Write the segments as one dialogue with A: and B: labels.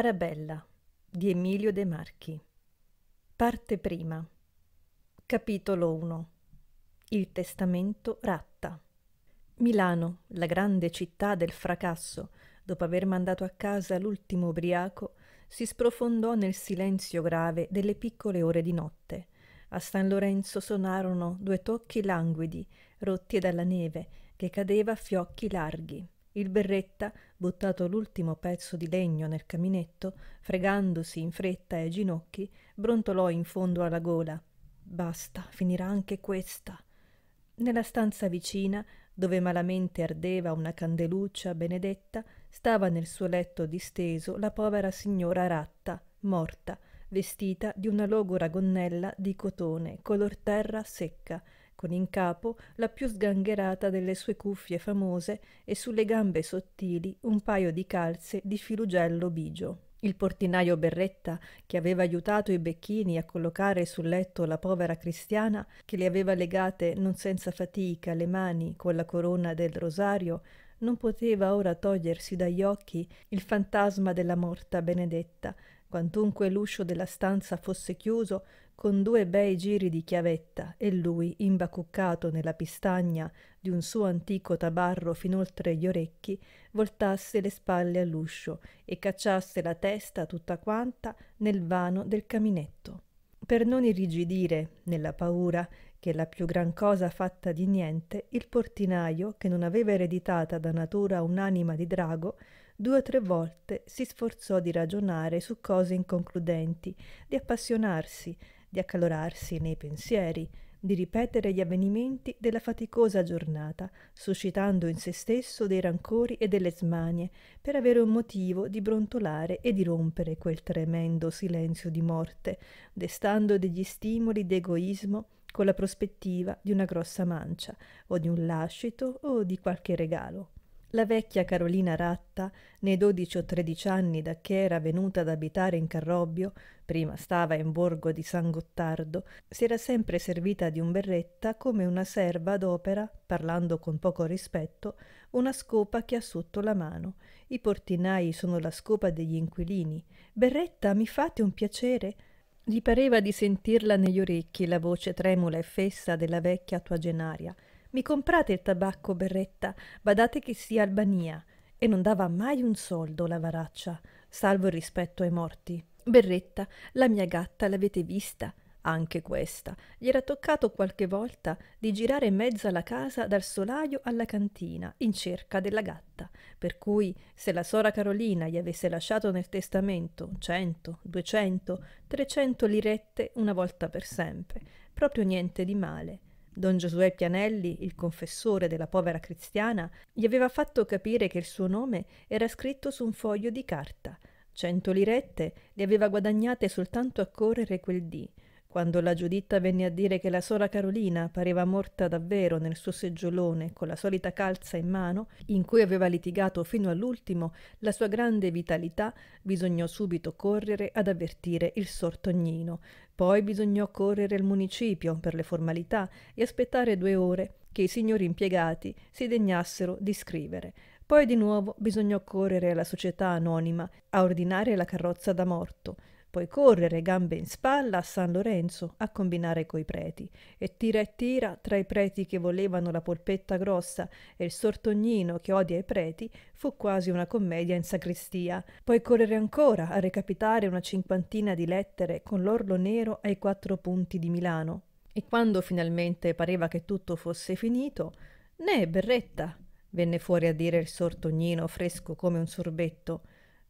A: Arabella di Emilio De Marchi Parte prima Capitolo 1 Il testamento ratta Milano, la grande città del fracasso, dopo aver mandato a casa l'ultimo ubriaco, si sprofondò nel silenzio grave delle piccole ore di notte. A San Lorenzo sonarono due tocchi languidi, rotti dalla neve, che cadeva a fiocchi larghi. Il berretta, buttato l'ultimo pezzo di legno nel caminetto, fregandosi in fretta ai ginocchi, brontolò in fondo alla gola. Basta, finirà anche questa. Nella stanza vicina, dove malamente ardeva una candeluccia benedetta, stava nel suo letto disteso la povera signora Ratta, morta, vestita di una logora gonnella di cotone color terra secca, con in capo la più sgangherata delle sue cuffie famose e sulle gambe sottili un paio di calze di filugello bigio. Il portinaio Berretta, che aveva aiutato i becchini a collocare sul letto la povera cristiana, che le aveva legate non senza fatica le mani con la corona del rosario, non poteva ora togliersi dagli occhi il fantasma della morta benedetta, quantunque l'uscio della stanza fosse chiuso con due bei giri di chiavetta e lui, imbacuccato nella pistagna di un suo antico tabarro fin oltre gli orecchi, voltasse le spalle all'uscio e cacciasse la testa tutta quanta nel vano del caminetto. Per non irrigidire nella paura che la più gran cosa fatta di niente, il portinaio, che non aveva ereditata da natura un'anima di drago, due o tre volte si sforzò di ragionare su cose inconcludenti, di appassionarsi, di accalorarsi nei pensieri, di ripetere gli avvenimenti della faticosa giornata, suscitando in se stesso dei rancori e delle smanie, per avere un motivo di brontolare e di rompere quel tremendo silenzio di morte, destando degli stimoli d'egoismo con la prospettiva di una grossa mancia o di un lascito o di qualche regalo. La vecchia Carolina Ratta, nei dodici o tredici anni da che era venuta ad abitare in Carrobbio, prima stava in borgo di San Gottardo, si era sempre servita di un berretta come una serva d'opera, parlando con poco rispetto, una scopa che ha sotto la mano. I portinai sono la scopa degli inquilini. Berretta, mi fate un piacere? Gli pareva di sentirla negli orecchi la voce tremula e fessa della vecchia tuagenaria. Mi comprate il tabacco, berretta, badate che sia Albania. E non dava mai un soldo la varaccia, salvo il rispetto ai morti. Berretta, la mia gatta l'avete vista, anche questa gli era toccato qualche volta di girare in mezzo alla casa dal solaio alla cantina in cerca della gatta, per cui se la sora Carolina gli avesse lasciato nel testamento 100, 200, 300 lirette una volta per sempre, proprio niente di male. Don Giosuè Pianelli, il confessore della povera cristiana, gli aveva fatto capire che il suo nome era scritto su un foglio di carta. Cento lirette le aveva guadagnate soltanto a correre quel dì quando la Giuditta venne a dire che la sola Carolina pareva morta davvero nel suo seggiolone con la solita calza in mano, in cui aveva litigato fino all'ultimo, la sua grande vitalità bisognò subito correre ad avvertire il sortognino. Poi bisognò correre al municipio per le formalità e aspettare due ore che i signori impiegati si degnassero di scrivere. Poi di nuovo bisognò correre alla società anonima a ordinare la carrozza da morto. Poi correre gambe in spalla a San Lorenzo a combinare coi preti. E tira e tira tra i preti che volevano la polpetta grossa e il sortognino che odia i preti fu quasi una commedia in sacrestia. Poi correre ancora a recapitare una cinquantina di lettere con l'orlo nero ai quattro punti di Milano. E quando finalmente pareva che tutto fosse finito, né berretta, venne fuori a dire il sortognino fresco come un sorbetto.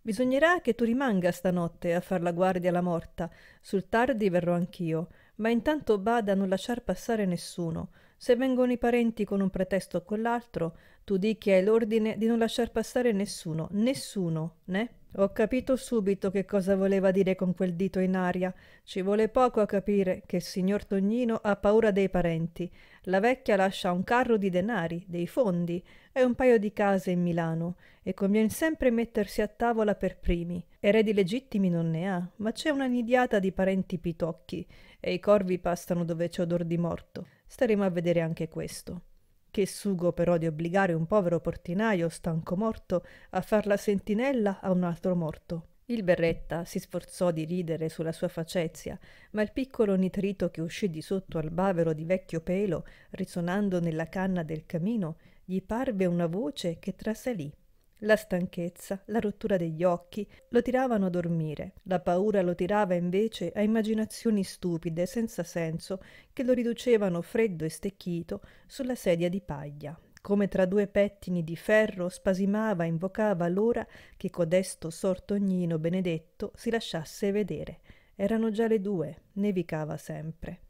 A: Bisognerà che tu rimanga stanotte a far la guardia alla morta. Sul tardi verrò anch'io, ma intanto bada a non lasciar passare nessuno. Se vengono i parenti con un pretesto o quell'altro, tu di che hai l'ordine di non lasciar passare nessuno, nessuno, né? Ho capito subito che cosa voleva dire con quel dito in aria. Ci vuole poco a capire che il signor Tognino ha paura dei parenti. La vecchia lascia un carro di denari, dei fondi e un paio di case in Milano e conviene sempre mettersi a tavola per primi. Eredi legittimi non ne ha, ma c'è una nidiata di parenti pitocchi e i corvi pastano dove c'è odor di morto. Staremo a vedere anche questo. Che sugo però di obbligare un povero portinaio stanco morto a far la sentinella a un altro morto. Il berretta si sforzò di ridere sulla sua facezia, ma il piccolo nitrito che uscì di sotto al bavero di vecchio pelo, risonando nella canna del camino, gli parve una voce che trasalì. La stanchezza, la rottura degli occhi lo tiravano a dormire, la paura lo tirava invece a immaginazioni stupide, senza senso, che lo riducevano freddo e stecchito sulla sedia di paglia. Come tra due pettini di ferro spasimava invocava l'ora che codesto sortognino benedetto si lasciasse vedere. Erano già le due, nevicava sempre.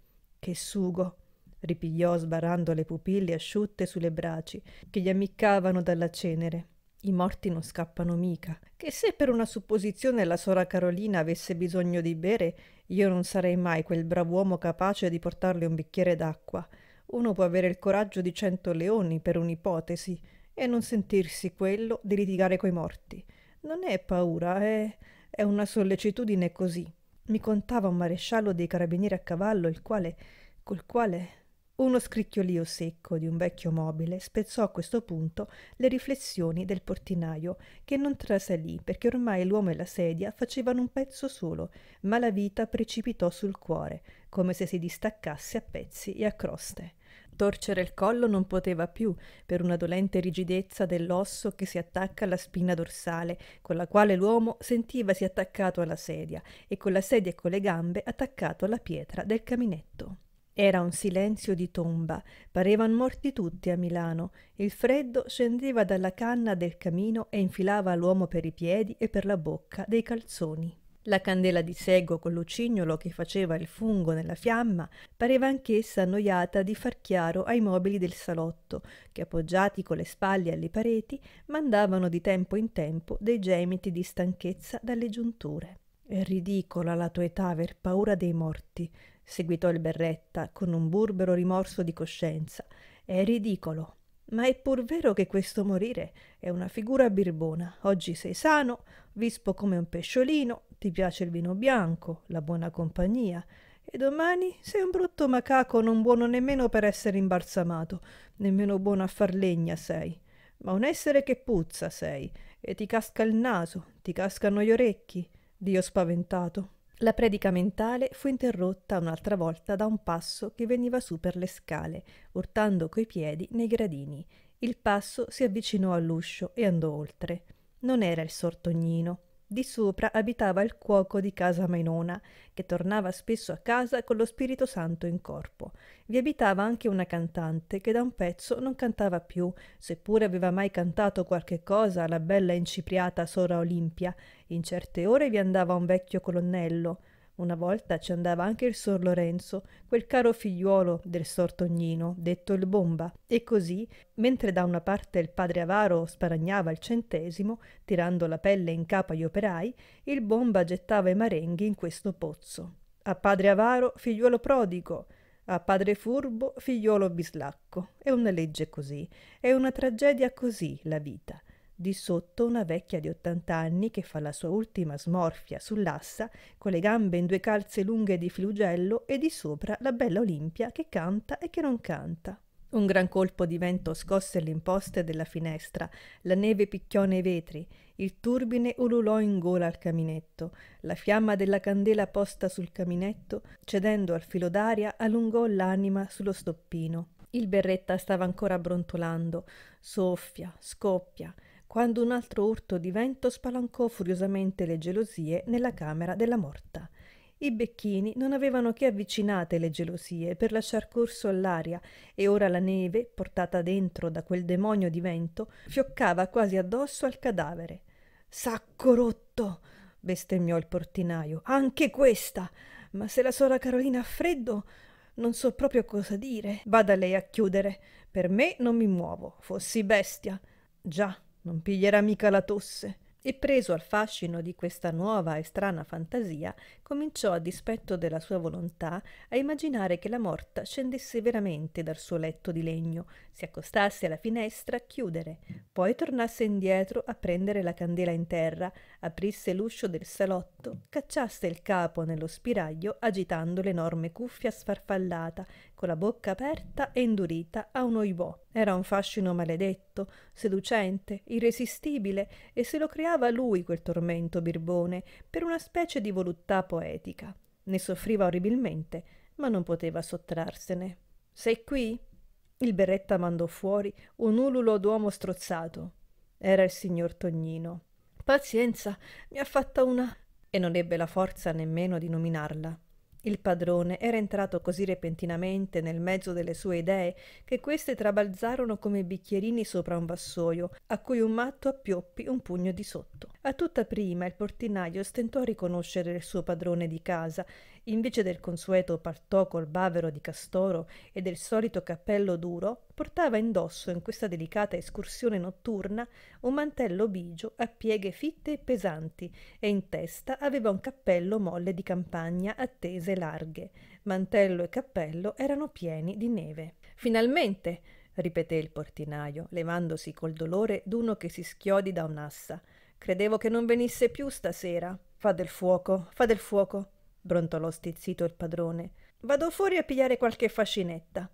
A: Che sugo! ripigliò sbarrando le pupille asciutte sulle braci che gli ammiccavano dalla cenere. I morti non scappano mica. Che se per una supposizione la sora Carolina avesse bisogno di bere, io non sarei mai quel brav'uomo capace di portarle un bicchiere d'acqua. Uno può avere il coraggio di cento leoni per un'ipotesi e non sentirsi quello di litigare coi morti. Non è paura, è, è una sollecitudine così. Mi contava un maresciallo dei carabinieri a cavallo, il quale, col quale uno scricchiolio secco di un vecchio mobile spezzò a questo punto le riflessioni del portinaio, che non trasalì perché ormai l'uomo e la sedia facevano un pezzo solo, ma la vita precipitò sul cuore, come se si distaccasse a pezzi e a croste. Torcere il collo non poteva più, per una dolente rigidezza dell'osso che si attacca alla spina dorsale, con la quale l'uomo sentivasi attaccato alla sedia e con la sedia e con le gambe attaccato alla pietra del caminetto. Era un silenzio di tomba, parevan morti tutti a Milano. Il freddo scendeva dalla canna del camino e infilava l'uomo per i piedi e per la bocca dei calzoni. La candela di sego col lucignolo che faceva il fungo nella fiamma pareva anch'essa annoiata di far chiaro ai mobili del salotto, che appoggiati con le spalle alle pareti mandavano di tempo in tempo dei gemiti di stanchezza dalle giunture. È ridicola la tua età aver paura dei morti, seguitò il berretta con un burbero rimorso di coscienza. È ridicolo. Ma è pur vero che questo morire è una figura birbona. Oggi sei sano, vispo come un pesciolino, ti piace il vino bianco, la buona compagnia, e domani sei un brutto macaco non buono nemmeno per essere imbalsamato, nemmeno buono a far legna sei, ma un essere che puzza sei, e ti casca il naso, ti cascano gli orecchi, Dio spaventato. La predica mentale fu interrotta un'altra volta da un passo che veniva su per le scale, urtando coi piedi nei gradini. Il passo si avvicinò all'uscio e andò oltre. Non era il sortognino. Di sopra abitava il cuoco di casa Menona, che tornava spesso a casa con lo Spirito Santo in corpo. Vi abitava anche una cantante che da un pezzo non cantava più, seppure aveva mai cantato qualche cosa alla bella incipriata Sora Olimpia. In certe ore vi andava un vecchio colonnello, una volta ci andava anche il sor Lorenzo, quel caro figliuolo del sor Tognino, detto il bomba, e così, mentre da una parte il padre avaro sparagnava il centesimo, tirando la pelle in capo agli operai, il bomba gettava i marenghi in questo pozzo. A padre avaro, figliuolo prodigo, a padre furbo, figliuolo bislacco. È una legge così, è una tragedia così la vita. Di sotto una vecchia di 80 anni che fa la sua ultima smorfia sull'assa, con le gambe in due calze lunghe di flugello e di sopra la bella Olimpia che canta e che non canta. Un gran colpo di vento scosse le imposte della finestra, la neve picchiò nei vetri, il turbine ululò in gola al caminetto, la fiamma della candela posta sul caminetto, cedendo al filo d'aria, allungò l'anima sullo stoppino. Il berretta stava ancora brontolando. Soffia, scoppia, quando un altro urto di vento spalancò furiosamente le gelosie nella camera della morta. I becchini non avevano che avvicinate le gelosie per lasciar corso all'aria e ora la neve, portata dentro da quel demonio di vento, fioccava quasi addosso al cadavere. Sacco rotto! bestemmiò il portinaio. Anche questa! Ma se la sora Carolina ha freddo, non so proprio cosa dire. Vada lei a chiudere. Per me non mi muovo. Fossi bestia. Già, non piglierà mica la tosse. E preso al fascino di questa nuova e strana fantasia, cominciò, a dispetto della sua volontà, a immaginare che la morta scendesse veramente dal suo letto di legno, si accostasse alla finestra a chiudere, poi tornasse indietro a prendere la candela in terra, aprisse l'uscio del salotto, cacciasse il capo nello spiraglio agitando l'enorme cuffia sfarfallata con la bocca aperta e indurita a un oibò. Era un fascino maledetto, seducente, irresistibile, e se lo creava lui quel tormento birbone, per una specie di voluttà poetica. Ne soffriva orribilmente, ma non poteva sottrarsene. Sei qui? Il berretta mandò fuori un ululo d'uomo strozzato. Era il signor Tognino. Pazienza, mi ha fatta una. e non ebbe la forza nemmeno di nominarla. Il padrone era entrato così repentinamente nel mezzo delle sue idee che queste trabalzarono come bicchierini sopra un vassoio, a cui un matto appioppi un pugno di sotto. A tutta prima il portinaio stentò a riconoscere il suo padrone di casa Invece del consueto partò col bavero di castoro e del solito cappello duro, portava indosso in questa delicata escursione notturna un mantello bigio a pieghe fitte e pesanti e in testa aveva un cappello molle di campagna a tese larghe. Mantello e cappello erano pieni di neve. Finalmente! ripeté il portinaio, levandosi col dolore d'uno che si schiodi da un'assa. Credevo che non venisse più stasera. Fa del fuoco, fa del fuoco brontolò stizzito il padrone. Vado fuori a pigliare qualche fascinetta.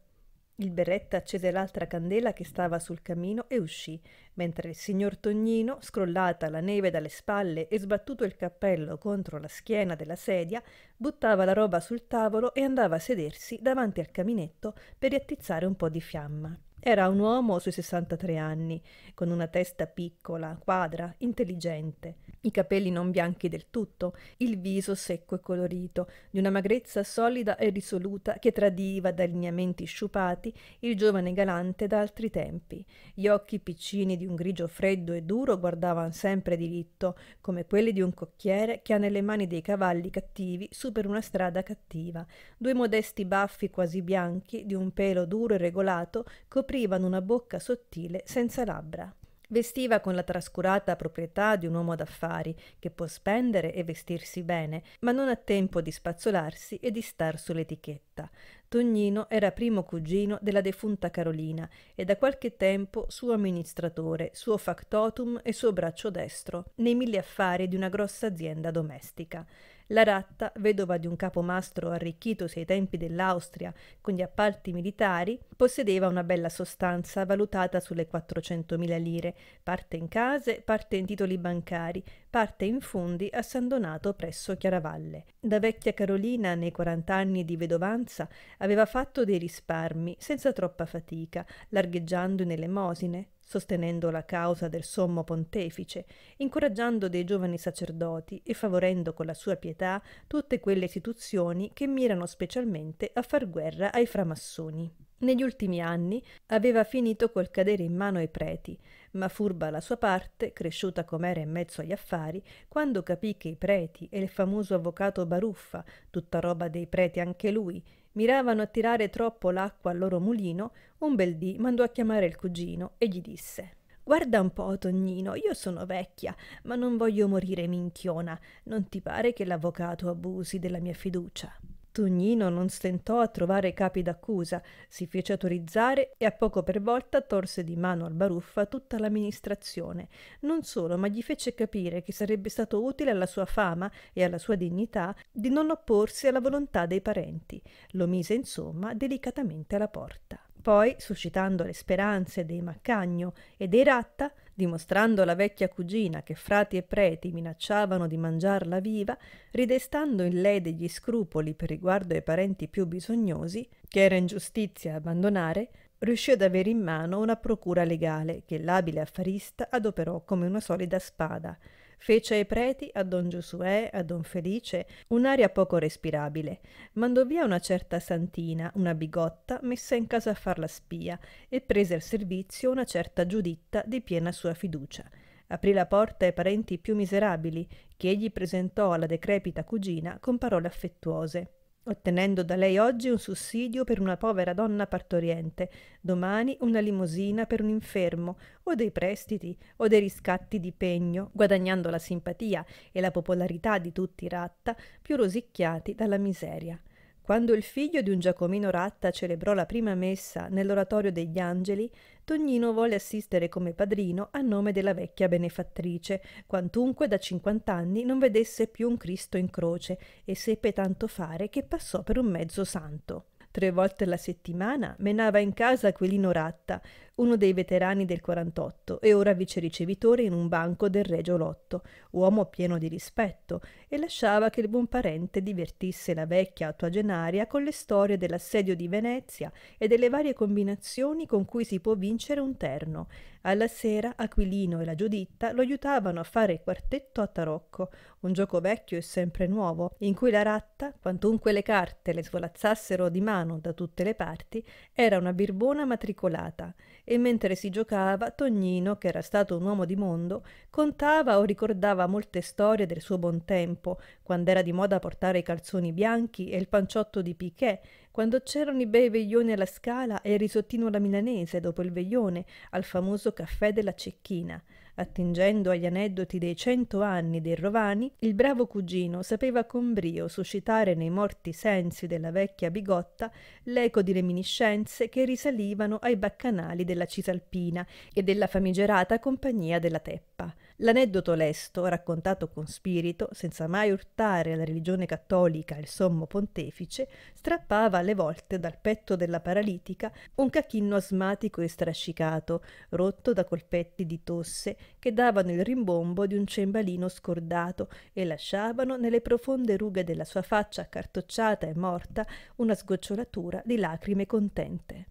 A: Il berretta accese l'altra candela che stava sul camino e uscì, mentre il signor Tognino, scrollata la neve dalle spalle e sbattuto il cappello contro la schiena della sedia, buttava la roba sul tavolo e andava a sedersi davanti al caminetto per riattizzare un po' di fiamma. Era un uomo sui 63 anni, con una testa piccola, quadra, intelligente, i capelli non bianchi del tutto, il viso secco e colorito, di una magrezza solida e risoluta che tradiva da lineamenti sciupati il giovane galante da altri tempi. Gli occhi piccini di un grigio freddo e duro guardavano sempre diritto, come quelli di un cocchiere che ha nelle mani dei cavalli cattivi su per una strada cattiva. Due modesti baffi quasi bianchi, di un pelo duro e regolato, coprivano aprivano una bocca sottile senza labbra. Vestiva con la trascurata proprietà di un uomo d'affari che può spendere e vestirsi bene, ma non ha tempo di spazzolarsi e di star sull'etichetta. Tognino era primo cugino della defunta Carolina e da qualche tempo suo amministratore, suo factotum e suo braccio destro, nei mille affari di una grossa azienda domestica. La Ratta, vedova di un capomastro arricchitosi ai tempi dell'Austria con gli appalti militari, possedeva una bella sostanza valutata sulle 400.000 lire, parte in case, parte in titoli bancari, parte in fondi a San Donato presso Chiaravalle. Da vecchia Carolina, nei 40 anni di vedovanza, aveva fatto dei risparmi senza troppa fatica, largheggiando in elemosine, sostenendo la causa del sommo pontefice, incoraggiando dei giovani sacerdoti e favorendo con la sua pietà tutte quelle istituzioni che mirano specialmente a far guerra ai framassoni. Negli ultimi anni aveva finito col cadere in mano ai preti, ma furba la sua parte, cresciuta com'era in mezzo agli affari, quando capì che i preti e il famoso avvocato Baruffa, tutta roba dei preti anche lui, miravano a tirare troppo l'acqua al loro mulino, un bel dì mandò a chiamare il cugino e gli disse Guarda un po', Tognino, io sono vecchia, ma non voglio morire minchiona. Non ti pare che l'avvocato abusi della mia fiducia? Tognino non stentò a trovare capi d'accusa, si fece autorizzare e a poco per volta torse di mano al Baruffa tutta l'amministrazione. Non solo, ma gli fece capire che sarebbe stato utile alla sua fama e alla sua dignità di non opporsi alla volontà dei parenti. Lo mise insomma delicatamente alla porta. Poi, suscitando le speranze dei Maccagno e dei Ratta, dimostrando alla vecchia cugina che frati e preti minacciavano di mangiarla viva, ridestando in lei degli scrupoli per riguardo ai parenti più bisognosi, che era ingiustizia abbandonare, riuscì ad avere in mano una procura legale che l'abile affarista adoperò come una solida spada, Fece ai preti, a don Giosuè, a don Felice, un'aria poco respirabile. Mandò via una certa santina, una bigotta, messa in casa a far la spia, e prese al servizio una certa Giuditta di piena sua fiducia. Aprì la porta ai parenti più miserabili, che egli presentò alla decrepita cugina con parole affettuose ottenendo da lei oggi un sussidio per una povera donna partoriente, domani una limosina per un infermo, o dei prestiti, o dei riscatti di pegno, guadagnando la simpatia e la popolarità di tutti i ratta, più rosicchiati dalla miseria. Quando il figlio di un Giacomino Ratta celebrò la prima messa nell'oratorio degli angeli, Tognino volle assistere come padrino a nome della vecchia benefattrice, quantunque da cinquant'anni non vedesse più un Cristo in croce e seppe tanto fare che passò per un mezzo santo. Tre volte alla settimana menava in casa Aquilino Ratta, uno dei veterani del 48 e ora vice ricevitore in un banco del Regio Lotto, uomo pieno di rispetto, e lasciava che il buon parente divertisse la vecchia ottuagenaria con le storie dell'assedio di Venezia e delle varie combinazioni con cui si può vincere un terno. Alla sera Aquilino e la Giuditta lo aiutavano a fare il quartetto a tarocco, un gioco vecchio e sempre nuovo, in cui la ratta, quantunque le carte le svolazzassero di mano da tutte le parti, era una birbona matricolata e mentre si giocava Tognino, che era stato un uomo di mondo, contava o ricordava molte storie del suo buon tempo, quando era di moda portare i calzoni bianchi e il panciotto di piquet, quando c'erano i bei veglioni alla scala e il risottino alla milanese dopo il veglione al famoso caffè della cecchina, Attingendo agli aneddoti dei cento anni dei Rovani, il bravo cugino sapeva con brio suscitare nei morti sensi della vecchia bigotta l'eco di reminiscenze che risalivano ai baccanali della Cisalpina e della famigerata compagnia della Teppa. L'aneddoto lesto, raccontato con spirito, senza mai urtare alla religione cattolica il sommo pontefice, strappava alle volte dal petto della paralitica un cachinno asmatico e strascicato, rotto da colpetti di tosse che davano il rimbombo di un cembalino scordato e lasciavano nelle profonde rughe della sua faccia accartocciata e morta una sgocciolatura di lacrime contente.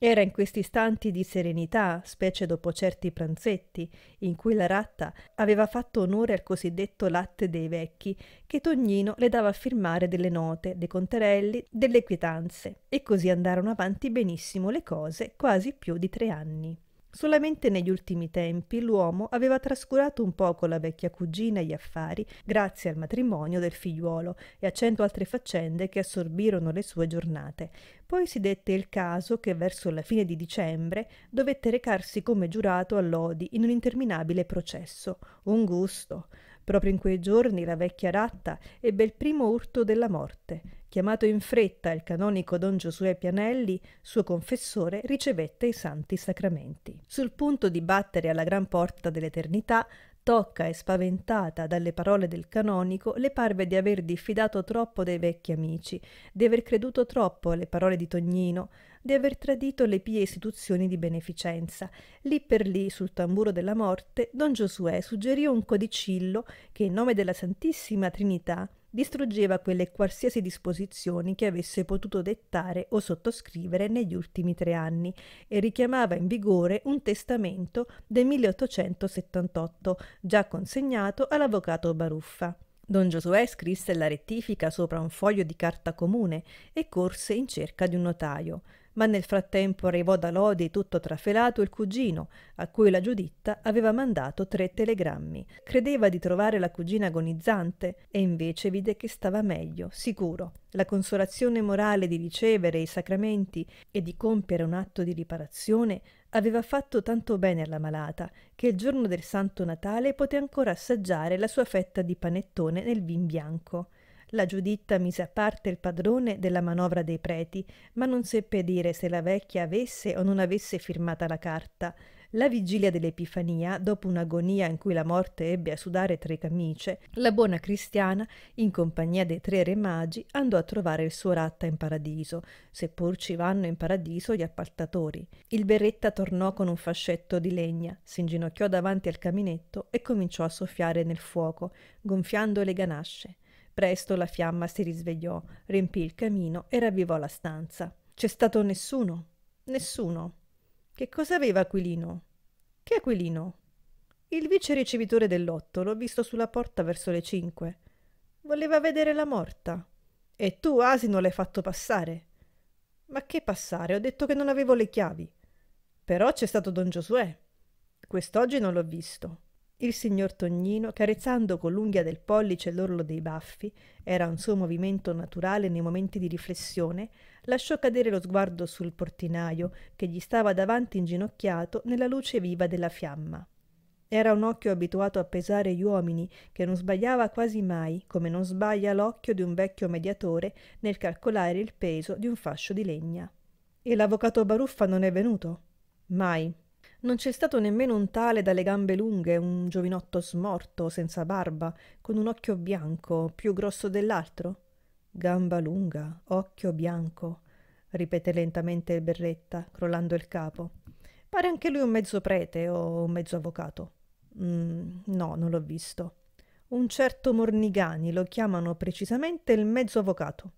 A: Era in questi istanti di serenità, specie dopo certi pranzetti, in cui la ratta aveva fatto onore al cosiddetto latte dei vecchi, che Tognino le dava a firmare delle note, dei conterelli, delle quietanze, e così andarono avanti benissimo le cose quasi più di tre anni. Solamente negli ultimi tempi l'uomo aveva trascurato un poco la vecchia cugina e gli affari grazie al matrimonio del figliuolo e a cento altre faccende che assorbirono le sue giornate. Poi si dette il caso che verso la fine di dicembre dovette recarsi come giurato a Lodi in un interminabile processo. Un gusto. Proprio in quei giorni la vecchia ratta ebbe il primo urto della morte Chiamato in fretta il canonico don Giosuè Pianelli, suo confessore, ricevette i santi sacramenti. Sul punto di battere alla gran porta dell'eternità, tocca e spaventata dalle parole del canonico, le parve di aver diffidato troppo dei vecchi amici, di aver creduto troppo alle parole di Tognino, di aver tradito le pie istituzioni di beneficenza. Lì per lì, sul tamburo della morte, don Giosuè suggerì un codicillo che, in nome della Santissima Trinità, distruggeva quelle qualsiasi disposizioni che avesse potuto dettare o sottoscrivere negli ultimi tre anni e richiamava in vigore un testamento del 1878 già consegnato all'avvocato Baruffa. Don Giosuè scrisse la rettifica sopra un foglio di carta comune e corse in cerca di un notaio ma nel frattempo arrivò da Lodi tutto trafelato il cugino, a cui la Giuditta aveva mandato tre telegrammi. Credeva di trovare la cugina agonizzante e invece vide che stava meglio, sicuro. La consolazione morale di ricevere i sacramenti e di compiere un atto di riparazione aveva fatto tanto bene alla malata che il giorno del Santo Natale poté ancora assaggiare la sua fetta di panettone nel vin bianco. La Giuditta mise a parte il padrone della manovra dei preti, ma non seppe dire se la vecchia avesse o non avesse firmata la carta. La vigilia dell'Epifania, dopo un'agonia in cui la morte ebbe a sudare tre camicie, la buona cristiana, in compagnia dei tre re magi, andò a trovare il suo ratta in paradiso, seppur ci vanno in paradiso gli appaltatori. Il berretta tornò con un fascetto di legna, si inginocchiò davanti al caminetto e cominciò a soffiare nel fuoco, gonfiando le ganasce. Presto la fiamma si risvegliò, riempì il camino e ravvivò la stanza. C'è stato nessuno? Nessuno. Che cosa aveva Aquilino? Che Aquilino? Il vice ricevitore del lotto l'ho visto sulla porta verso le cinque. Voleva vedere la morta. E tu, asino, l'hai fatto passare. Ma che passare? Ho detto che non avevo le chiavi. Però c'è stato don Giosuè. Quest'oggi non l'ho visto. Il signor Tognino, carezzando con l'unghia del pollice l'orlo dei baffi, era un suo movimento naturale nei momenti di riflessione, lasciò cadere lo sguardo sul portinaio che gli stava davanti inginocchiato nella luce viva della fiamma. Era un occhio abituato a pesare gli uomini, che non sbagliava quasi mai, come non sbaglia l'occhio di un vecchio mediatore nel calcolare il peso di un fascio di legna. E l'avvocato Baruffa non è venuto? Mai, non c'è stato nemmeno un tale dalle gambe lunghe, un giovinotto smorto, senza barba, con un occhio bianco, più grosso dell'altro? Gamba lunga, occhio bianco, ripete lentamente il Berretta, crollando il capo. Pare anche lui un mezzo prete o un mezzo avvocato. Mm, no, non l'ho visto. Un certo Mornigani lo chiamano precisamente il mezzo avvocato.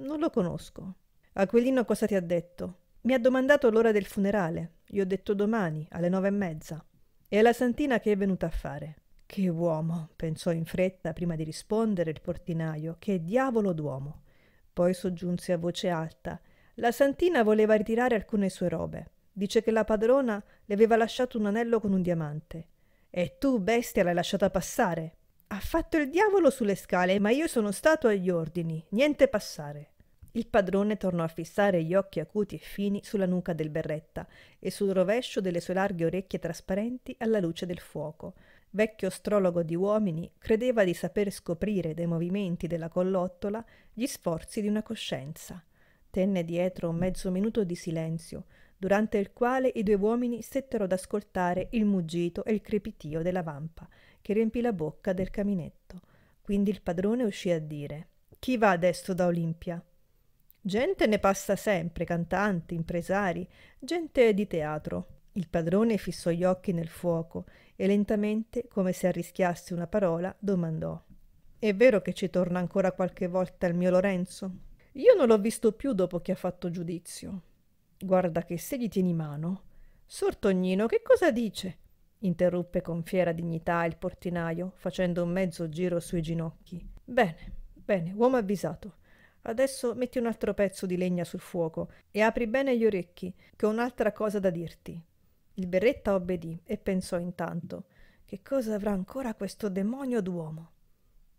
A: Non lo conosco. Aquilino cosa ti ha detto? Mi ha domandato l'ora del funerale. Gli ho detto domani, alle nove e mezza. E alla Santina che è venuta a fare? Che uomo, pensò in fretta prima di rispondere il portinaio, che diavolo d'uomo. Poi soggiunse a voce alta. La Santina voleva ritirare alcune sue robe. Dice che la padrona le aveva lasciato un anello con un diamante. E tu, bestia, l'hai lasciata passare. Ha fatto il diavolo sulle scale, ma io sono stato agli ordini. Niente passare. Il padrone tornò a fissare gli occhi acuti e fini sulla nuca del berretta e sul rovescio delle sue larghe orecchie trasparenti alla luce del fuoco. Vecchio astrologo di uomini, credeva di saper scoprire dai movimenti della collottola gli sforzi di una coscienza. Tenne dietro un mezzo minuto di silenzio, durante il quale i due uomini stettero ad ascoltare il muggito e il crepitio della vampa che riempì la bocca del caminetto. Quindi il padrone uscì a dire: Chi va adesso da Olimpia? Gente ne passa sempre, cantanti, impresari, gente di teatro. Il padrone fissò gli occhi nel fuoco e lentamente, come se arrischiasse una parola, domandò. È vero che ci torna ancora qualche volta il mio Lorenzo? Io non l'ho visto più dopo che ha fatto giudizio. Guarda che se gli tieni mano. Sor Tognino, che cosa dice? interruppe con fiera dignità il portinaio, facendo un mezzo giro sui ginocchi. Bene, bene, uomo avvisato. Adesso metti un altro pezzo di legna sul fuoco e apri bene gli orecchi, che ho un'altra cosa da dirti. Il berretta obbedì e pensò intanto che cosa avrà ancora questo demonio d'uomo.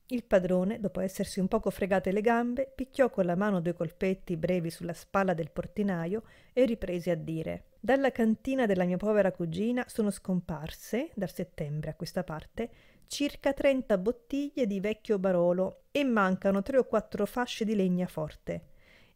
A: Il padrone, dopo essersi un poco fregate le gambe, picchiò con la mano due colpetti brevi sulla spalla del portinaio e riprese a dire Dalla cantina della mia povera cugina sono scomparse, dal settembre a questa parte, circa 30 bottiglie di vecchio Barolo e mancano 3 o 4 fasce di legna forte.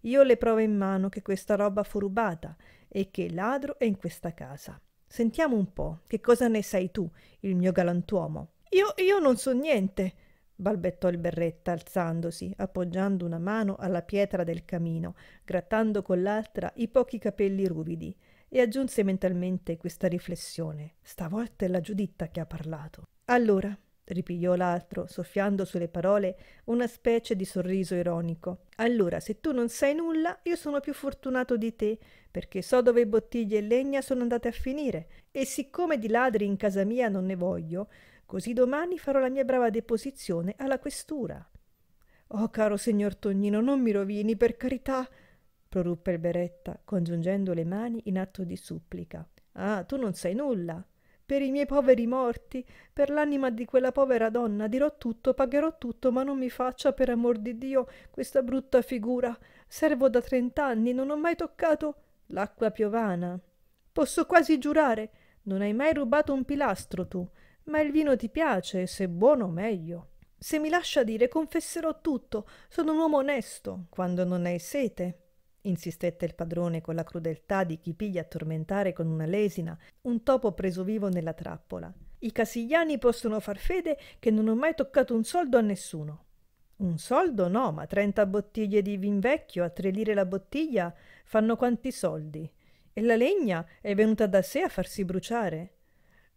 A: Io le provo in mano che questa roba fu rubata e che il ladro è in questa casa. Sentiamo un po', che cosa ne sai tu, il mio galantuomo? Io, io non so niente, balbettò il berretta alzandosi, appoggiando una mano alla pietra del camino, grattando con l'altra i pochi capelli ruvidi, e aggiunse mentalmente questa riflessione. Stavolta è la Giuditta che ha parlato. Allora, ripigliò l'altro, soffiando sulle parole una specie di sorriso ironico. Allora, se tu non sai nulla, io sono più fortunato di te, perché so dove bottiglie e legna sono andate a finire, e siccome di ladri in casa mia non ne voglio, così domani farò la mia brava deposizione alla questura. Oh, caro signor Tognino, non mi rovini, per carità! proruppe il Beretta, congiungendo le mani in atto di supplica. Ah, tu non sai nulla, per i miei poveri morti, per l'anima di quella povera donna, dirò tutto, pagherò tutto, ma non mi faccia, per amor di Dio, questa brutta figura. Servo da trent'anni, non ho mai toccato l'acqua piovana. Posso quasi giurare, non hai mai rubato un pilastro tu, ma il vino ti piace, se buono meglio. Se mi lascia dire, confesserò tutto, sono un uomo onesto, quando non hai sete insistette il padrone con la crudeltà di chi piglia a tormentare con una lesina un topo preso vivo nella trappola. I casigliani possono far fede che non ho mai toccato un soldo a nessuno. Un soldo no, ma trenta bottiglie di vin vecchio a tre lire la bottiglia fanno quanti soldi. E la legna è venuta da sé a farsi bruciare.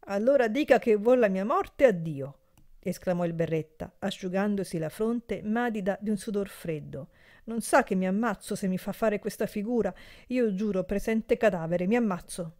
A: Allora dica che vuol la mia morte a Dio, esclamò il berretta, asciugandosi la fronte madida di un sudor freddo non sa che mi ammazzo se mi fa fare questa figura. Io giuro, presente cadavere, mi ammazzo.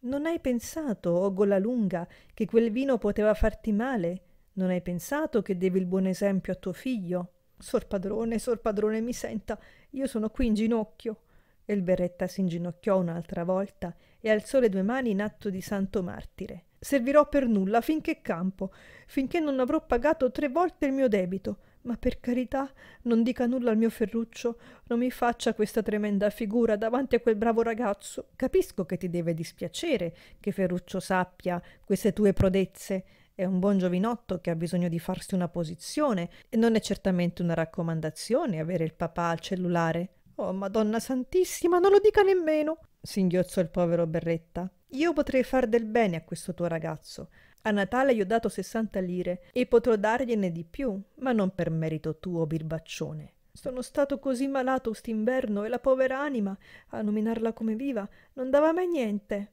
A: Non hai pensato, o oh gola lunga, che quel vino poteva farti male? Non hai pensato che devi il buon esempio a tuo figlio? Sor padrone, sor padrone, mi senta, io sono qui in ginocchio. E il berretta si inginocchiò un'altra volta e alzò le due mani in atto di santo martire. Servirò per nulla finché campo, finché non avrò pagato tre volte il mio debito. Ma per carità, non dica nulla al mio Ferruccio, non mi faccia questa tremenda figura davanti a quel bravo ragazzo. Capisco che ti deve dispiacere che Ferruccio sappia queste tue prodezze. È un buon giovinotto che ha bisogno di farsi una posizione e non è certamente una raccomandazione avere il papà al cellulare. Oh, Madonna Santissima, non lo dica nemmeno! singhiozzò il povero Berretta. Io potrei far del bene a questo tuo ragazzo. A Natale gli ho dato 60 lire e potrò dargliene di più, ma non per merito tuo, birbaccione. Sono stato così malato st'inverno e la povera anima, a nominarla come viva, non dava mai niente.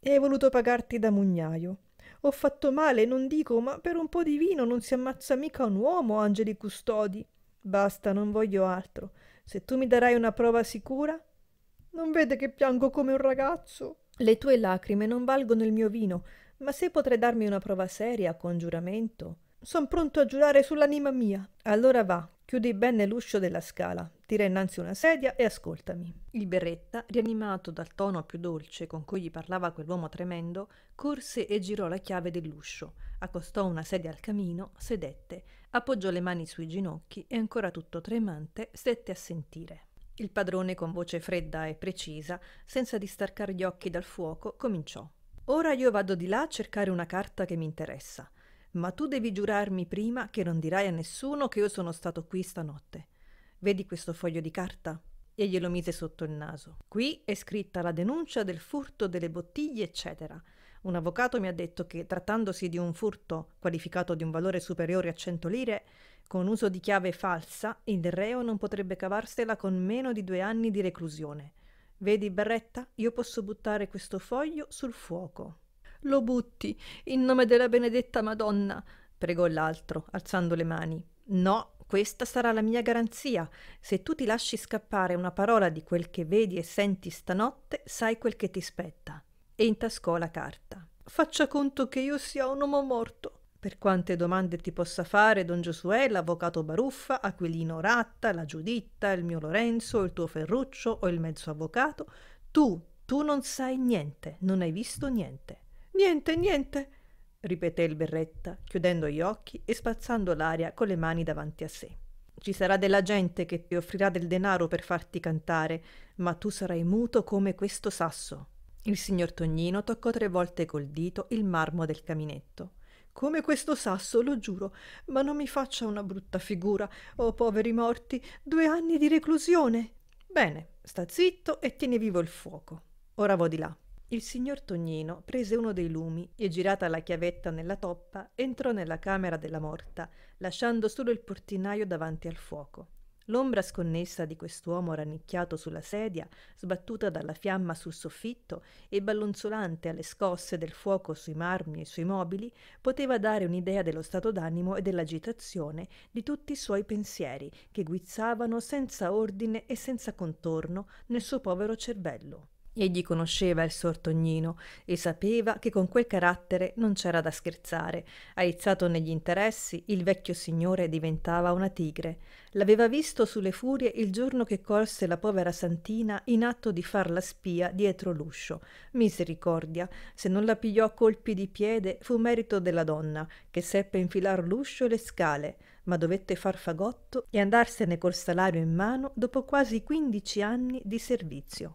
A: E hai voluto pagarti da mugnaio. Ho fatto male, non dico, ma per un po' di vino non si ammazza mica un uomo, angeli custodi. Basta, non voglio altro. Se tu mi darai una prova sicura. Non vede che piango come un ragazzo? Le tue lacrime non valgono il mio vino, ma se potrei darmi una prova seria con giuramento, son pronto a giurare sull'anima mia. Allora va, chiudi bene l'uscio della scala, tira innanzi una sedia e ascoltami. Il berretta, rianimato dal tono più dolce con cui gli parlava quell'uomo tremendo, corse e girò la chiave dell'uscio, accostò una sedia al camino, sedette, appoggiò le mani sui ginocchi e ancora tutto tremante stette a sentire. Il padrone con voce fredda e precisa, senza distaccare gli occhi dal fuoco, cominciò. Ora io vado di là a cercare una carta che mi interessa, ma tu devi giurarmi prima che non dirai a nessuno che io sono stato qui stanotte. Vedi questo foglio di carta? E glielo mise sotto il naso. Qui è scritta la denuncia del furto delle bottiglie, eccetera. Un avvocato mi ha detto che, trattandosi di un furto qualificato di un valore superiore a 100 lire, con uso di chiave falsa, il reo non potrebbe cavarsela con meno di due anni di reclusione. Vedi, berretta, io posso buttare questo foglio sul fuoco. Lo butti, in nome della benedetta Madonna, pregò l'altro, alzando le mani. No, questa sarà la mia garanzia. Se tu ti lasci scappare una parola di quel che vedi e senti stanotte, sai quel che ti spetta. E intascò la carta. Faccia conto che io sia un uomo morto. Per quante domande ti possa fare don Giosuè, l'avvocato Baruffa, Aquilino Ratta, la Giuditta, il mio Lorenzo, il tuo Ferruccio o il mezzo avvocato, tu, tu non sai niente, non hai visto niente. Niente, niente, ripeté il berretta, chiudendo gli occhi e spazzando l'aria con le mani davanti a sé. Ci sarà della gente che ti offrirà del denaro per farti cantare, ma tu sarai muto come questo sasso. Il signor Tognino toccò tre volte col dito il marmo del caminetto come questo sasso, lo giuro, ma non mi faccia una brutta figura. Oh, poveri morti, due anni di reclusione. Bene, sta zitto e tieni vivo il fuoco. Ora vo di là. Il signor Tognino prese uno dei lumi e, girata la chiavetta nella toppa, entrò nella camera della morta, lasciando solo il portinaio davanti al fuoco. L'ombra sconnessa di quest'uomo rannicchiato sulla sedia, sbattuta dalla fiamma sul soffitto e ballonzolante alle scosse del fuoco sui marmi e sui mobili, poteva dare un'idea dello stato d'animo e dell'agitazione di tutti i suoi pensieri che guizzavano senza ordine e senza contorno nel suo povero cervello. Egli conosceva il sortognino e sapeva che con quel carattere non c'era da scherzare. Aizzato negli interessi, il vecchio signore diventava una tigre. L'aveva visto sulle furie il giorno che colse la povera Santina in atto di far la spia dietro l'uscio. Misericordia, se non la pigliò a colpi di piede fu merito della donna, che seppe infilar l'uscio e le scale ma dovette far fagotto e andarsene col salario in mano dopo quasi quindici anni di servizio.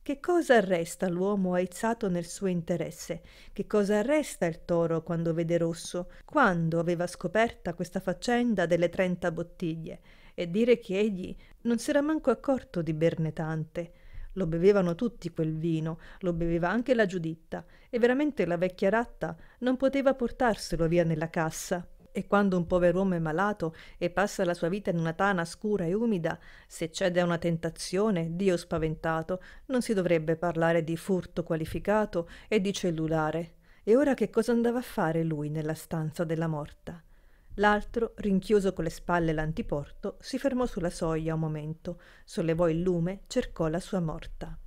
A: Che cosa arresta l'uomo aizzato nel suo interesse? Che cosa arresta il toro quando vede rosso? Quando aveva scoperta questa faccenda delle trenta bottiglie? E dire che egli non s'era manco accorto di berne tante. Lo bevevano tutti quel vino, lo beveva anche la Giuditta, e veramente la vecchia ratta non poteva portarselo via nella cassa. E quando un pover'uomo è malato e passa la sua vita in una tana scura e umida, se cede a una tentazione, Dio spaventato, non si dovrebbe parlare di furto qualificato e di cellulare. E ora che cosa andava a fare lui nella stanza della morta? L'altro, rinchiuso con le spalle l'antiporto, si fermò sulla soglia un momento, sollevò il lume, cercò la sua morta.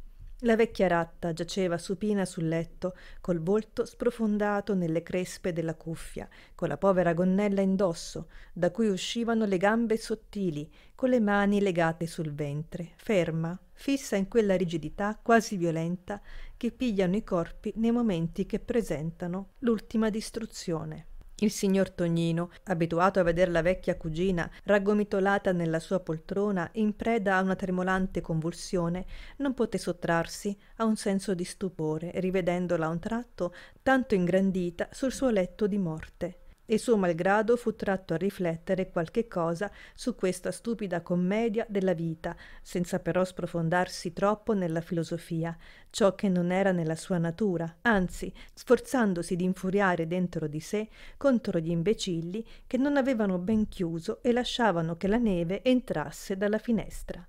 A: La vecchia ratta giaceva supina sul letto, col volto sprofondato nelle crespe della cuffia, con la povera gonnella indosso, da cui uscivano le gambe sottili, con le mani legate sul ventre, ferma, fissa in quella rigidità quasi violenta che pigliano i corpi nei momenti che presentano l'ultima distruzione. Il signor Tognino, abituato a veder la vecchia cugina raggomitolata nella sua poltrona in preda a una tremolante convulsione, non poté sottrarsi a un senso di stupore rivedendola a un tratto tanto ingrandita sul suo letto di morte e suo malgrado fu tratto a riflettere qualche cosa su questa stupida commedia della vita, senza però sprofondarsi troppo nella filosofia, ciò che non era nella sua natura, anzi, sforzandosi di infuriare dentro di sé contro gli imbecilli che non avevano ben chiuso e lasciavano che la neve entrasse dalla finestra.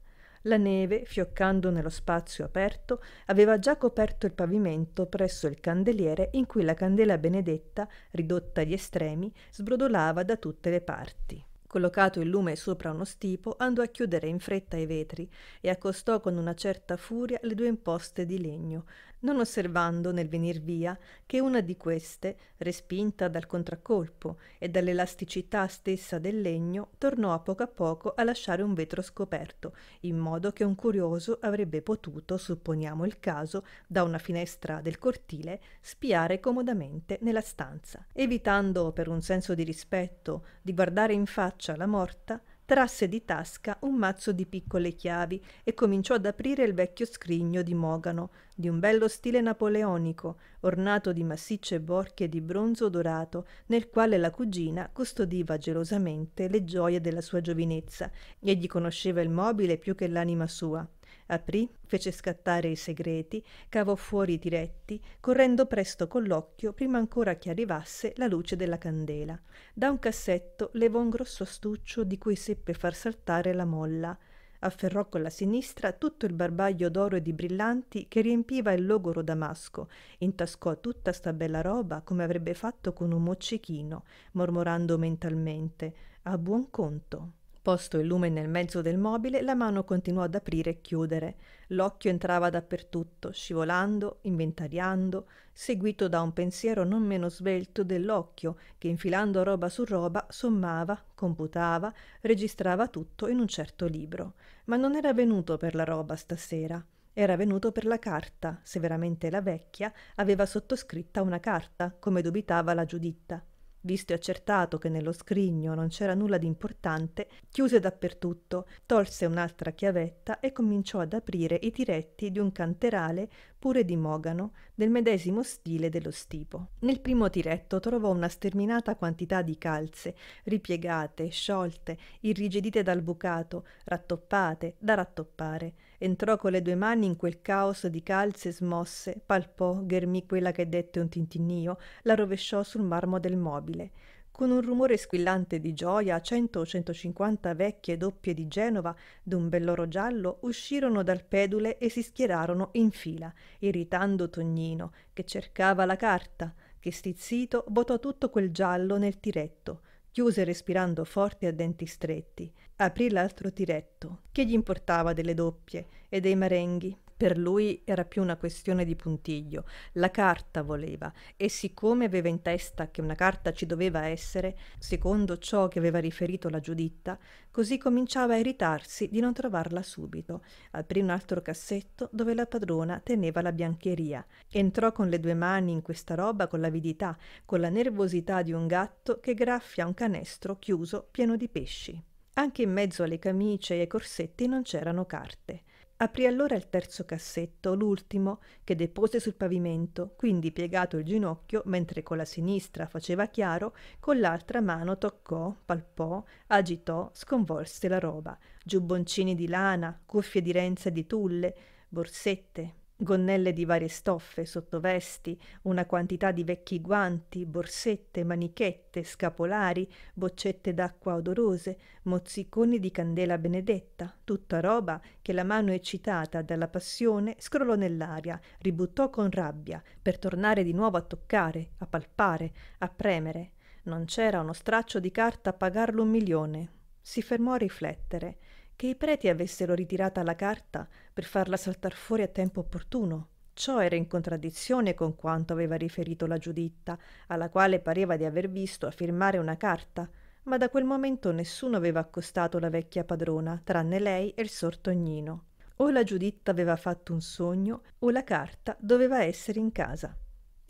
A: La neve, fioccando nello spazio aperto, aveva già coperto il pavimento presso il candeliere in cui la candela benedetta, ridotta agli estremi, sbrodolava da tutte le parti. Collocato il lume sopra uno stipo, andò a chiudere in fretta i vetri e accostò con una certa furia le due imposte di legno, non osservando nel venir via che una di queste, respinta dal contraccolpo e dall'elasticità stessa del legno, tornò a poco a poco a lasciare un vetro scoperto, in modo che un curioso avrebbe potuto, supponiamo il caso, da una finestra del cortile, spiare comodamente nella stanza. Evitando per un senso di rispetto di guardare in faccia la morta, trasse di tasca un mazzo di piccole chiavi e cominciò ad aprire il vecchio scrigno di mogano, di un bello stile napoleonico, ornato di massicce borchie di bronzo dorato, nel quale la cugina custodiva gelosamente le gioie della sua giovinezza. e gli conosceva il mobile più che l'anima sua. Aprì, fece scattare i segreti, cavò fuori i diretti, correndo presto con l'occhio prima ancora che arrivasse la luce della candela. Da un cassetto levò un grosso astuccio di cui seppe far saltare la molla. Afferrò con la sinistra tutto il barbaglio d'oro e di brillanti che riempiva il logoro damasco, intascò tutta sta bella roba come avrebbe fatto con un moccichino, mormorando mentalmente: A buon conto. Posto il lume nel mezzo del mobile, la mano continuò ad aprire e chiudere. L'occhio entrava dappertutto, scivolando, inventariando, seguito da un pensiero non meno svelto dell'occhio, che infilando roba su roba sommava, computava, registrava tutto in un certo libro. Ma non era venuto per la roba stasera. Era venuto per la carta, se veramente la vecchia aveva sottoscritta una carta, come dubitava la Giuditta visto e accertato che nello scrigno non c'era nulla di importante, chiuse dappertutto, tolse un'altra chiavetta e cominciò ad aprire i tiretti di un canterale pure di mogano, del medesimo stile dello stipo. Nel primo tiretto trovò una sterminata quantità di calze, ripiegate, sciolte, irrigidite dal bucato, rattoppate, da rattoppare entrò con le due mani in quel caos di calze smosse, palpò, ghermì quella che dette un tintinnio, la rovesciò sul marmo del mobile. Con un rumore squillante di gioia, cento o centocinquanta vecchie doppie di Genova, d'un bell'oro giallo, uscirono dal pedule e si schierarono in fila, irritando Tognino, che cercava la carta, che stizzito votò tutto quel giallo nel tiretto. Chiuse respirando forte a denti stretti. Aprì l'altro tiretto. Che gli importava delle doppie e dei marenghi? Per lui era più una questione di puntiglio. La carta voleva e siccome aveva in testa che una carta ci doveva essere, secondo ciò che aveva riferito la Giuditta, così cominciava a irritarsi di non trovarla subito. Aprì un altro cassetto dove la padrona teneva la biancheria. Entrò con le due mani in questa roba con l'avidità, con la nervosità di un gatto che graffia un canestro chiuso pieno di pesci. Anche in mezzo alle camicie e ai corsetti non c'erano carte. Aprì allora il terzo cassetto, l'ultimo, che depose sul pavimento, quindi piegato il ginocchio, mentre con la sinistra faceva chiaro, con l'altra mano toccò, palpò, agitò, sconvolse la roba. Giubboncini di lana, cuffie di renza e di tulle, borsette, gonnelle di varie stoffe, sottovesti, una quantità di vecchi guanti, borsette, manichette, scapolari, boccette d'acqua odorose, mozziconi di candela benedetta, tutta roba che la mano eccitata dalla passione scrollò nell'aria, ributtò con rabbia, per tornare di nuovo a toccare, a palpare, a premere. Non c'era uno straccio di carta a pagarlo un milione. Si fermò a riflettere che i preti avessero ritirata la carta per farla saltar fuori a tempo opportuno. Ciò era in contraddizione con quanto aveva riferito la Giuditta, alla quale pareva di aver visto firmare una carta, ma da quel momento nessuno aveva accostato la vecchia padrona, tranne lei e il sortognino. O la Giuditta aveva fatto un sogno, o la carta doveva essere in casa.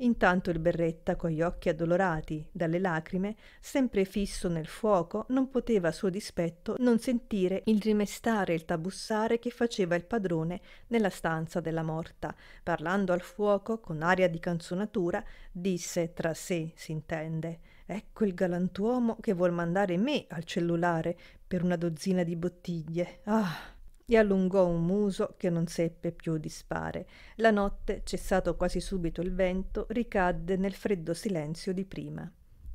A: Intanto il berretta, con gli occhi addolorati dalle lacrime, sempre fisso nel fuoco, non poteva a suo dispetto non sentire il rimestare e il tabussare che faceva il padrone nella stanza della morta. Parlando al fuoco, con aria di canzonatura, disse tra sé, s'intende, Ecco il galantuomo che vuol mandare me al cellulare per una dozzina di bottiglie. Ah! e allungò un muso che non seppe più disfare. La notte, cessato quasi subito il vento, ricadde nel freddo silenzio di prima.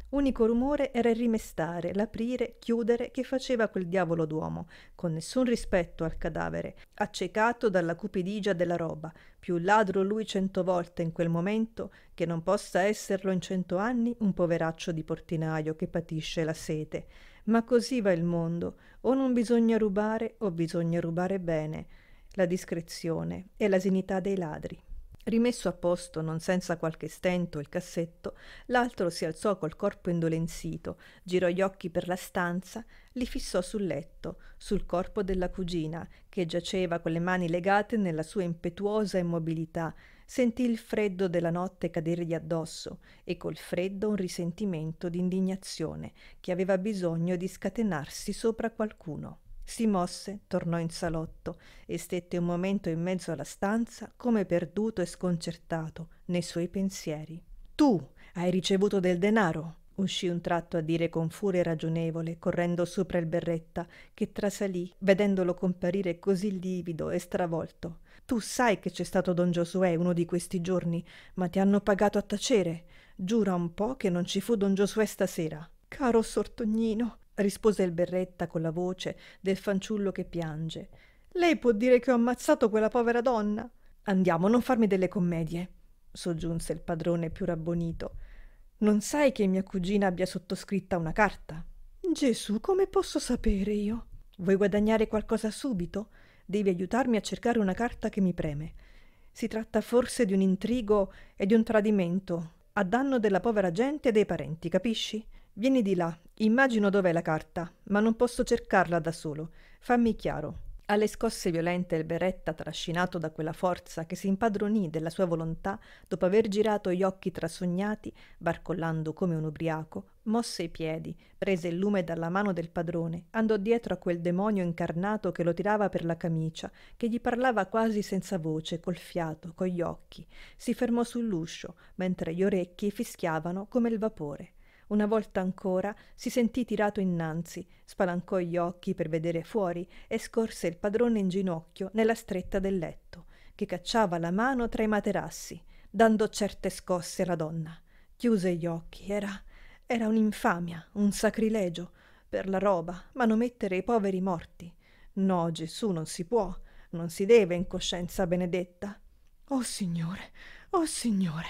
A: Unico rumore era il rimestare, l'aprire, chiudere che faceva quel diavolo d'uomo, con nessun rispetto al cadavere, accecato dalla cupidigia della roba, più ladro lui cento volte in quel momento che non possa esserlo in cento anni un poveraccio di portinaio che patisce la sete. Ma così va il mondo, o non bisogna rubare o bisogna rubare bene, la discrezione e l'asinità dei ladri. Rimesso a posto, non senza qualche stento, il cassetto, l'altro si alzò col corpo indolenzito, girò gli occhi per la stanza, li fissò sul letto, sul corpo della cugina, che giaceva con le mani legate nella sua impetuosa immobilità, sentì il freddo della notte cadergli addosso e col freddo un risentimento d'indignazione che aveva bisogno di scatenarsi sopra qualcuno. Si mosse, tornò in salotto e stette un momento in mezzo alla stanza come perduto e sconcertato nei suoi pensieri. Tu hai ricevuto del denaro? uscì un tratto a dire con furia ragionevole, correndo sopra il berretta, che trasalì, vedendolo comparire così livido e stravolto. Tu sai che c'è stato don Giosuè uno di questi giorni, ma ti hanno pagato a tacere. Giura un po' che non ci fu don Giosuè stasera. Caro sortognino, rispose il berretta con la voce del fanciullo che piange. Lei può dire che ho ammazzato quella povera donna. Andiamo, non farmi delle commedie, soggiunse il padrone più rabbonito. Non sai che mia cugina abbia sottoscritta una carta? Gesù, come posso sapere io? Vuoi guadagnare qualcosa subito? Devi aiutarmi a cercare una carta che mi preme. Si tratta forse di un intrigo e di un tradimento, a danno della povera gente e dei parenti, capisci? Vieni di là, immagino dov'è la carta, ma non posso cercarla da solo. Fammi chiaro. Alle scosse violente il Beretta, trascinato da quella forza che si impadronì della sua volontà dopo aver girato gli occhi trasognati, barcollando come un ubriaco, mosse i piedi, prese il lume dalla mano del padrone, andò dietro a quel demonio incarnato che lo tirava per la camicia, che gli parlava quasi senza voce, col fiato, con gli occhi. Si fermò sull'uscio, mentre gli orecchi fischiavano come il vapore. Una volta ancora si sentì tirato innanzi, spalancò gli occhi per vedere fuori e scorse il padrone in ginocchio nella stretta del letto, che cacciava la mano tra i materassi, dando certe scosse alla donna. Chiuse gli occhi, era era un'infamia, un sacrilegio per la roba, manomettere i poveri morti. No, Gesù, non si può, non si deve in coscienza benedetta. Oh Signore, oh Signore,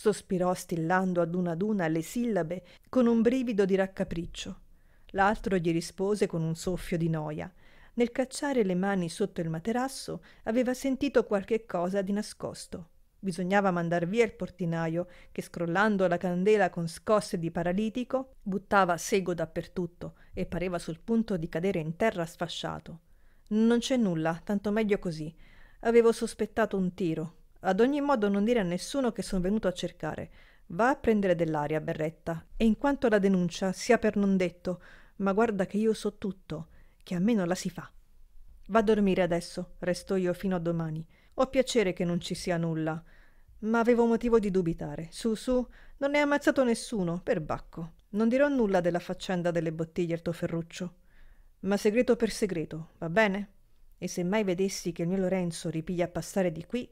A: sospirò stillando ad una ad una le sillabe con un brivido di raccapriccio. L'altro gli rispose con un soffio di noia. Nel cacciare le mani sotto il materasso aveva sentito qualche cosa di nascosto. Bisognava mandar via il portinaio che, scrollando la candela con scosse di paralitico, buttava sego dappertutto e pareva sul punto di cadere in terra sfasciato. Non c'è nulla, tanto meglio così. Avevo sospettato un tiro, ad ogni modo non dire a nessuno che sono venuto a cercare. Va a prendere dell'aria, berretta, e in quanto la denuncia sia per non detto, ma guarda che io so tutto, che a me non la si fa. Va a dormire adesso, resto io fino a domani. Ho piacere che non ci sia nulla, ma avevo motivo di dubitare. Su, su, non è ammazzato nessuno, perbacco. Non dirò nulla della faccenda delle bottiglie al tuo ferruccio, ma segreto per segreto, va bene? E se mai vedessi che il mio Lorenzo ripiglia a passare di qui,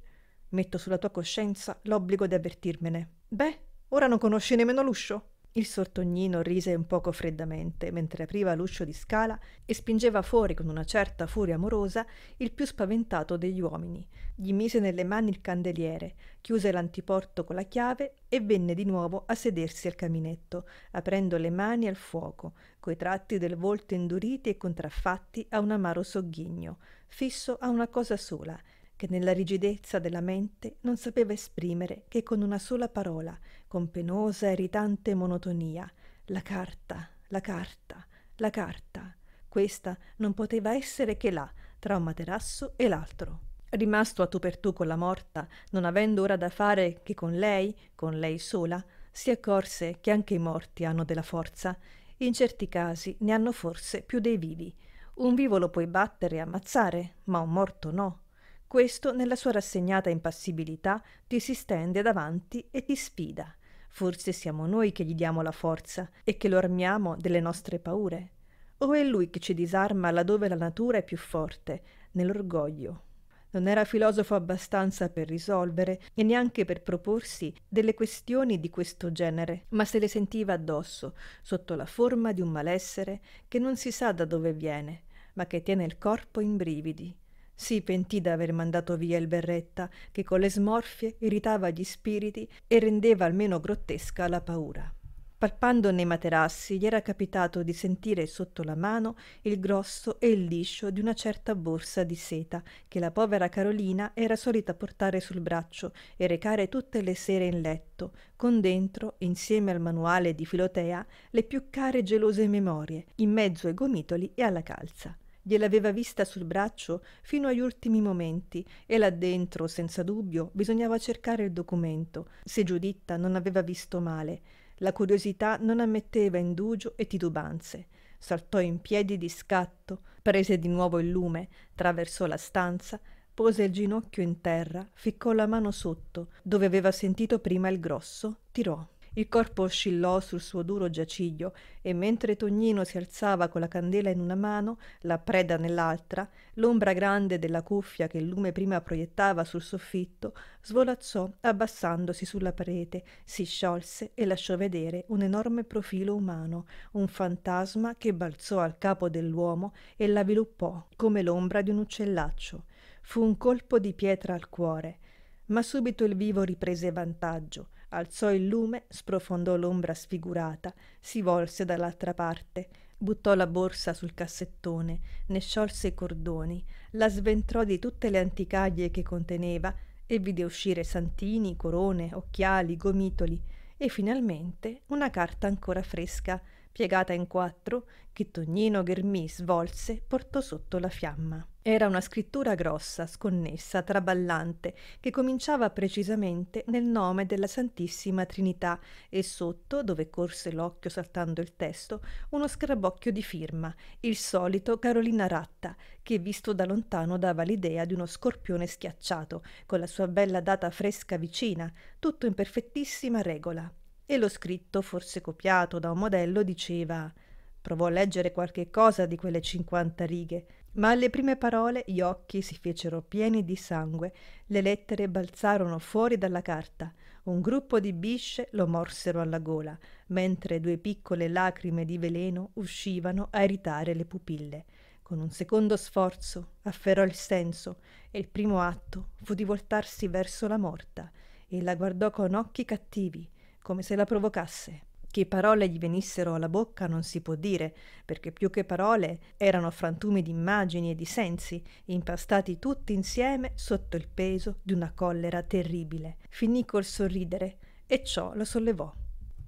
A: Metto sulla tua coscienza l'obbligo di avvertirmene. Beh, ora non conosci nemmeno l'uscio. Il sortognino rise un poco freddamente mentre apriva l'uscio di scala e spingeva fuori con una certa furia amorosa il più spaventato degli uomini. Gli mise nelle mani il candeliere, chiuse l'antiporto con la chiave e venne di nuovo a sedersi al caminetto, aprendo le mani al fuoco, coi tratti del volto induriti e contraffatti a un amaro sogghigno, fisso a una cosa sola, che nella rigidezza della mente non sapeva esprimere che con una sola parola, con penosa, irritante monotonia, la carta, la carta, la carta. Questa non poteva essere che là, tra un materasso e l'altro. Rimasto a tu per tu con la morta, non avendo ora da fare che con lei, con lei sola, si accorse che anche i morti hanno della forza, in certi casi ne hanno forse più dei vivi. Un vivo lo puoi battere e ammazzare, ma un morto no. Questo, nella sua rassegnata impassibilità, ti si stende davanti e ti sfida. Forse siamo noi che gli diamo la forza e che lo armiamo delle nostre paure. O è lui che ci disarma laddove la natura è più forte, nell'orgoglio. Non era filosofo abbastanza per risolvere e neanche per proporsi delle questioni di questo genere, ma se le sentiva addosso, sotto la forma di un malessere che non si sa da dove viene, ma che tiene il corpo in brividi si pentì d'aver mandato via il berretta, che con le smorfie irritava gli spiriti e rendeva almeno grottesca la paura. Palpando nei materassi gli era capitato di sentire sotto la mano il grosso e il liscio di una certa borsa di seta che la povera Carolina era solita portare sul braccio e recare tutte le sere in letto, con dentro, insieme al manuale di Filotea, le più care gelose memorie, in mezzo ai gomitoli e alla calza gliel'aveva vista sul braccio fino agli ultimi momenti e là dentro, senza dubbio, bisognava cercare il documento, se Giuditta non aveva visto male. La curiosità non ammetteva indugio e titubanze. Saltò in piedi di scatto, prese di nuovo il lume, traversò la stanza, pose il ginocchio in terra, ficcò la mano sotto, dove aveva sentito prima il grosso, tirò. Il corpo oscillò sul suo duro giaciglio e mentre Tognino si alzava con la candela in una mano, la preda nell'altra, l'ombra grande della cuffia che il lume prima proiettava sul soffitto svolazzò abbassandosi sulla parete, si sciolse e lasciò vedere un enorme profilo umano, un fantasma che balzò al capo dell'uomo e l'avviluppò come l'ombra di un uccellaccio. Fu un colpo di pietra al cuore, ma subito il vivo riprese vantaggio alzò il lume, sprofondò l'ombra sfigurata, si volse dall'altra parte, buttò la borsa sul cassettone, ne sciolse i cordoni, la sventrò di tutte le anticaglie che conteneva e vide uscire santini, corone, occhiali, gomitoli e finalmente una carta ancora fresca Piegata in quattro, che Tognino Ghermì svolse, portò sotto la fiamma. Era una scrittura grossa, sconnessa, traballante, che cominciava precisamente nel nome della Santissima Trinità e sotto, dove corse l'occhio saltando il testo, uno scarabocchio di firma, il solito Carolina Ratta, che visto da lontano dava l'idea di uno scorpione schiacciato, con la sua bella data fresca vicina, tutto in perfettissima regola e lo scritto, forse copiato da un modello, diceva Provò a leggere qualche cosa di quelle cinquanta righe, ma alle prime parole gli occhi si fecero pieni di sangue, le lettere balzarono fuori dalla carta, un gruppo di bisce lo morsero alla gola, mentre due piccole lacrime di veleno uscivano a irritare le pupille. Con un secondo sforzo afferrò il senso e il primo atto fu di voltarsi verso la morta e la guardò con occhi cattivi, come se la provocasse. Che parole gli venissero alla bocca non si può dire, perché più che parole erano frantumi di immagini e di sensi, impastati tutti insieme sotto il peso di una collera terribile. Finì col sorridere, e ciò lo sollevò.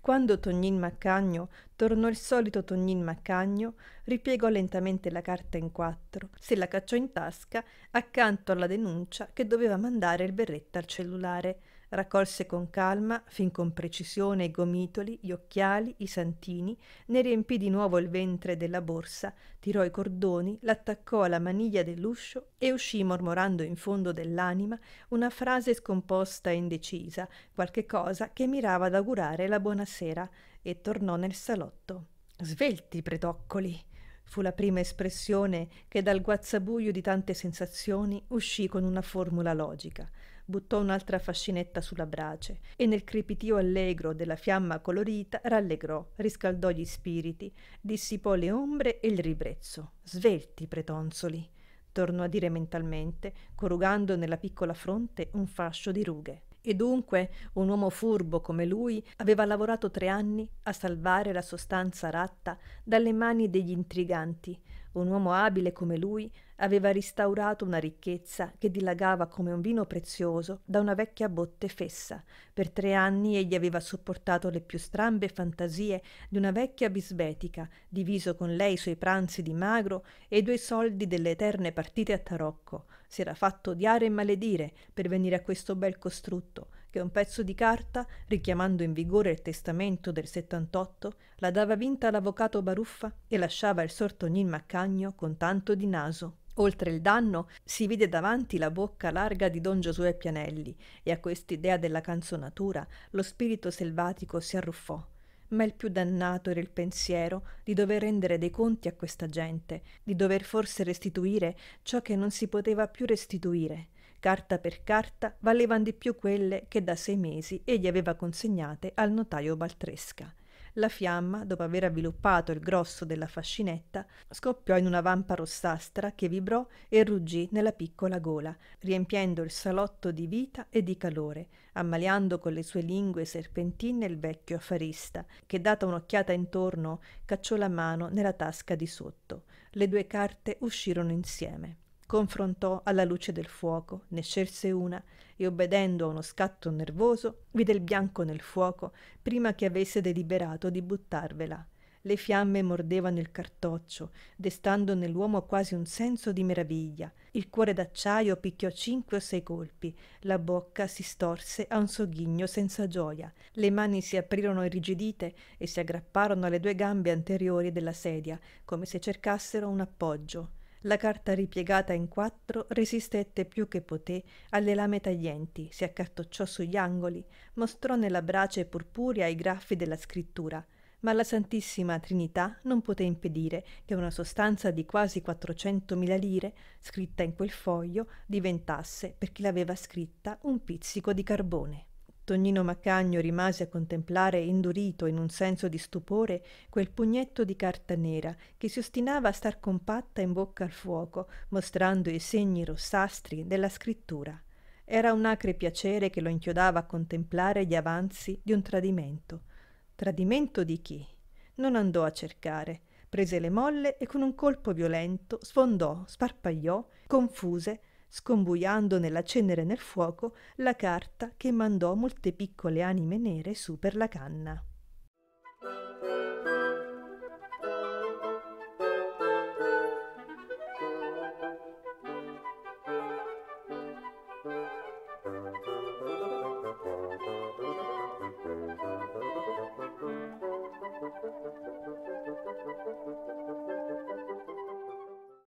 A: Quando Tognin Maccagno tornò il solito Tognin Maccagno, ripiegò lentamente la carta in quattro, se la cacciò in tasca accanto alla denuncia che doveva mandare il berretta al cellulare Raccolse con calma, fin con precisione, i gomitoli, gli occhiali, i santini, ne riempì di nuovo il ventre della borsa, tirò i cordoni, l'attaccò alla maniglia dell'uscio e uscì mormorando in fondo dell'anima una frase scomposta e indecisa, qualche cosa che mirava ad augurare la buonasera, e tornò nel salotto. Svelti, pretoccoli! fu la prima espressione che dal guazzabuio di tante sensazioni uscì con una formula logica buttò un'altra fascinetta sulla brace e nel crepitio allegro della fiamma colorita rallegrò, riscaldò gli spiriti, dissipò le ombre e il ribrezzo. Svelti, pretonzoli! tornò a dire mentalmente, corrugando nella piccola fronte un fascio di rughe. E dunque un uomo furbo come lui aveva lavorato tre anni a salvare la sostanza ratta dalle mani degli intriganti, un uomo abile come lui aveva restaurato una ricchezza che dilagava come un vino prezioso da una vecchia botte fessa. Per tre anni egli aveva sopportato le più strambe fantasie di una vecchia bisbetica, diviso con lei i suoi pranzi di magro e i due soldi delle eterne partite a tarocco. Si era fatto odiare e maledire per venire a questo bel costrutto, che un pezzo di carta, richiamando in vigore il testamento del 78, la dava vinta all'avvocato Baruffa e lasciava il sorto Nin Maccagno con tanto di naso. Oltre il danno, si vide davanti la bocca larga di don Giosuè Pianelli e a quest'idea della canzonatura lo spirito selvatico si arruffò. Ma il più dannato era il pensiero di dover rendere dei conti a questa gente, di dover forse restituire ciò che non si poteva più restituire. Carta per carta valevano di più quelle che da sei mesi egli aveva consegnate al notaio Baltresca. La fiamma, dopo aver avviluppato il grosso della fascinetta, scoppiò in una vampa rossastra che vibrò e ruggì nella piccola gola, riempiendo il salotto di vita e di calore, ammaliando con le sue lingue serpentine il vecchio affarista, che data un'occhiata intorno cacciò la mano nella tasca di sotto. Le due carte uscirono insieme confrontò alla luce del fuoco, ne scelse una e obbedendo a uno scatto nervoso, vide il bianco nel fuoco prima che avesse deliberato di buttarvela. Le fiamme mordevano il cartoccio, destando nell'uomo quasi un senso di meraviglia. Il cuore d'acciaio picchiò cinque o sei colpi, la bocca si storse a un sogghigno senza gioia, le mani si aprirono irrigidite e si aggrapparono alle due gambe anteriori della sedia, come se cercassero un appoggio. La carta ripiegata in quattro resistette più che poté alle lame taglienti, si accartocciò sugli angoli, mostrò nella brace purpurea i graffi della scrittura, ma la Santissima Trinità non poté impedire che una sostanza di quasi 400.000 lire, scritta in quel foglio, diventasse, per chi l'aveva scritta, un pizzico di carbone. Tognino Macagno rimase a contemplare indurito in un senso di stupore quel pugnetto di carta nera che si ostinava a star compatta in bocca al fuoco, mostrando i segni rossastri della scrittura. Era un acre piacere che lo inchiodava a contemplare gli avanzi di un tradimento. Tradimento di chi? Non andò a cercare. Prese le molle e con un colpo violento sfondò, sparpagliò, confuse scombuiando nella cenere nel fuoco la carta che mandò molte piccole anime nere su per la canna.